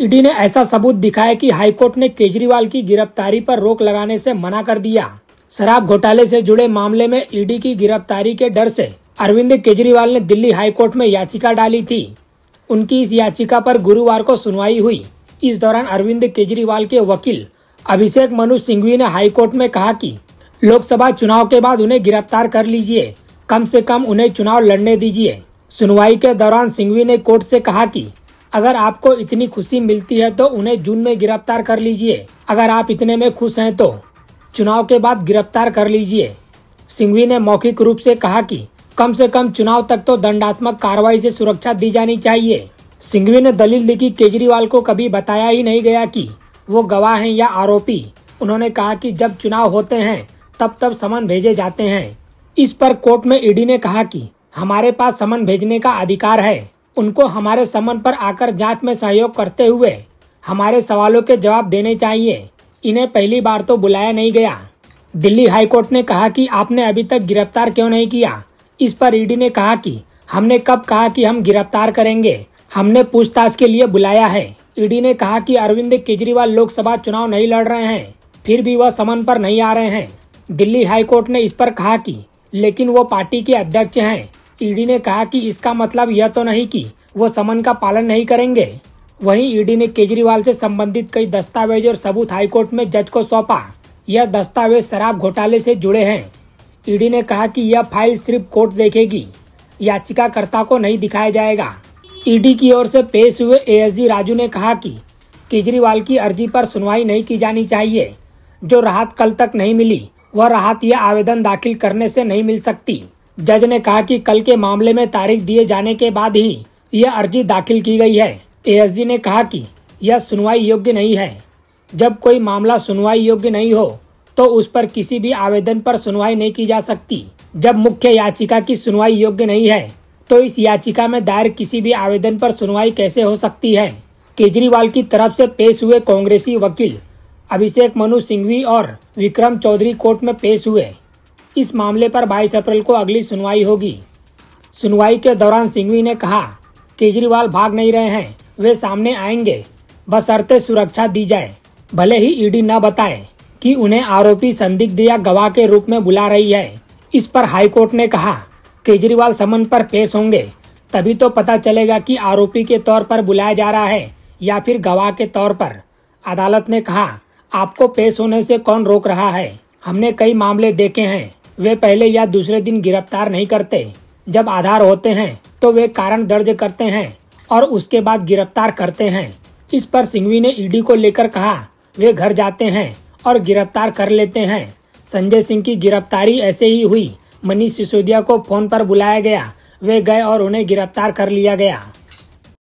ED ने ऐसा सबूत दिखाया कि हाईकोर्ट ने केजरीवाल की गिरफ्तारी पर रोक लगाने से मना कर दिया शराब घोटाले से जुड़े मामले में ईडी की गिरफ्तारी के डर से अरविंद केजरीवाल ने दिल्ली हाईकोर्ट में याचिका डाली थी उनकी इस याचिका पर गुरुवार को सुनवाई हुई इस दौरान अरविंद केजरीवाल के वकील अभिषेक मनु सिंघवी ने हाईकोर्ट में कहा कि लोकसभा चुनाव के बाद उन्हें गिरफ्तार कर लीजिए कम से कम उन्हें चुनाव लड़ने दीजिए सुनवाई के दौरान सिंघवी ने कोर्ट से कहा कि अगर आपको इतनी खुशी मिलती है तो उन्हें जून में गिरफ्तार कर लीजिए अगर आप इतने में खुश हैं तो चुनाव के बाद गिरफ्तार कर लीजिए सिंघवी ने मौखिक रूप से कहा कि कम से कम चुनाव तक तो दंडात्मक कार्रवाई से सुरक्षा दी जानी चाहिए सिंघवी ने दलील दी केजरीवाल को कभी बताया ही नहीं गया कि वो गवाह हैं या आरोपी उन्होंने कहा कि जब चुनाव होते हैं तब तब समन भेजे जाते हैं इस पर कोर्ट में ईडी ने कहा कि हमारे पास समन भेजने का अधिकार है उनको हमारे समन पर आकर जांच में सहयोग करते हुए हमारे सवालों के जवाब देने चाहिए इन्हें पहली बार तो बुलाया नहीं गया दिल्ली हाईकोर्ट ने कहा कि आपने अभी तक गिरफ्तार क्यों नहीं किया इस पर ईडी ने कहा कि हमने कब कहा कि हम गिरफ्तार करेंगे हमने पूछताछ के लिए बुलाया है ईडी ने कहा कि अरविंद केजरीवाल लोकसभा चुनाव नहीं लड़ रहे हैं फिर भी वह समन पर नहीं आ रहे हैं दिल्ली हाईकोर्ट ने इस पर कहा कि लेकिन वो पार्टी के अध्यक्ष हैं ईडी ने कहा कि इसका मतलब यह तो नहीं कि वो समन का पालन नहीं करेंगे वहीं ईडी ने केजरीवाल से संबंधित कई दस्तावेज और सबूत हाईकोर्ट में जज को सौंपा यह दस्तावेज शराब घोटाले से जुड़े हैं ईडी ने कहा कि यह फाइल सिर्फ कोर्ट देखेगी याचिकाकर्ता को नहीं दिखाया जाएगा ईडी की ओर से पेश हुए एएसजी राजू ने कहा कि केजरीवाल की अर्जी पर सुनवाई नहीं की जानी चाहिए जो राहत कल तक नहीं मिली वह राहत यह आवेदन दाखिल करने से नहीं मिल सकती जज ने कहा कि कल के मामले में तारीख दिए जाने के बाद ही यह अर्जी दाखिल की गई है एएसजी ने कहा कि यह सुनवाई योग्य नहीं है जब कोई मामला सुनवाई योग्य नहीं हो तो उस पर किसी भी आवेदन पर सुनवाई नहीं की जा सकती जब मुख्य याचिका की सुनवाई योग्य नहीं है तो इस याचिका में दायर किसी भी आवेदन पर सुनवाई कैसे हो सकती है केजरीवाल की तरफ से पेश हुए कांग्रेसी वकील अभिषेक मनु सिंघवी और विक्रम चौधरी कोर्ट में पेश हुए इस मामले पर 22 अप्रैल को अगली सुनवाई होगी सुनवाई के दौरान सिंघवी ने कहा केजरीवाल भाग नहीं रहे हैं वे सामने आएंगे अर्थे सुरक्षा दी जाए भले ही ईडी न बताए कि उन्हें आरोपी संदिग्ध या गवाह के रूप में बुला रही है इस पर हाईकोर्ट ने कहा केजरीवाल समन पर पेश होंगे तभी तो पता चलेगा कि आरोपी के तौर पर बुलाया जा रहा है या फिर गवाह के तौर पर अदालत ने कहा आपको पेश होने से कौन रोक रहा है हमने कई मामले देखे हैं वे पहले या दूसरे दिन गिरफ्तार नहीं करते जब आधार होते हैं तो वे कारण दर्ज करते हैं और उसके बाद गिरफ्तार करते हैं इस पर सिंघवी ने ईडी को लेकर कहा वे घर जाते हैं और गिरफ्तार कर लेते हैं संजय सिंह की गिरफ्तारी ऐसे ही हुई मनीष सिसोदिया को फोन पर बुलाया गया वे गए और उन्हें गिरफ्तार कर लिया गया